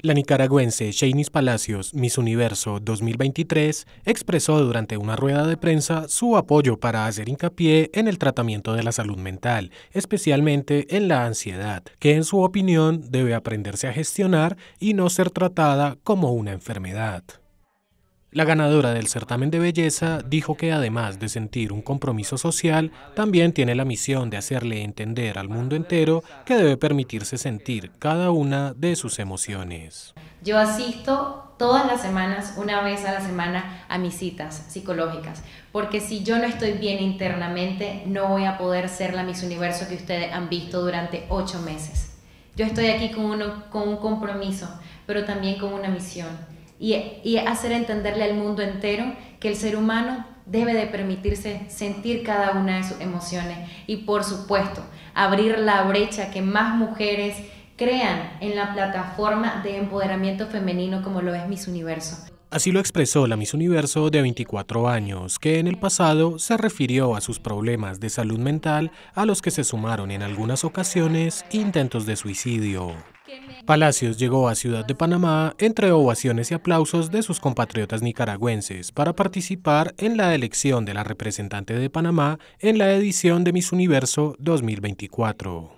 La nicaragüense Janice Palacios, Miss Universo 2023, expresó durante una rueda de prensa su apoyo para hacer hincapié en el tratamiento de la salud mental, especialmente en la ansiedad, que en su opinión debe aprenderse a gestionar y no ser tratada como una enfermedad. La ganadora del certamen de belleza dijo que además de sentir un compromiso social, también tiene la misión de hacerle entender al mundo entero que debe permitirse sentir cada una de sus emociones. Yo asisto todas las semanas, una vez a la semana, a mis citas psicológicas, porque si yo no estoy bien internamente, no voy a poder ser la Miss Universo que ustedes han visto durante ocho meses. Yo estoy aquí con, con un compromiso, pero también con una misión y, hacer entenderle al mundo entero que el ser humano debe de permitirse sentir cada una de sus emociones y por supuesto abrir la brecha que más mujeres crean en la plataforma de empoderamiento femenino como lo es Miss Universo. Así lo expresó la Miss Universo de 24 años, que en el pasado se refirió a sus problemas de salud mental a los que se sumaron en algunas ocasiones intentos de suicidio. Palacios llegó a Ciudad de Panamá entre ovaciones y aplausos de sus compatriotas nicaragüenses para participar en la elección de la representante de Panamá en la edición de Miss Universo 2024.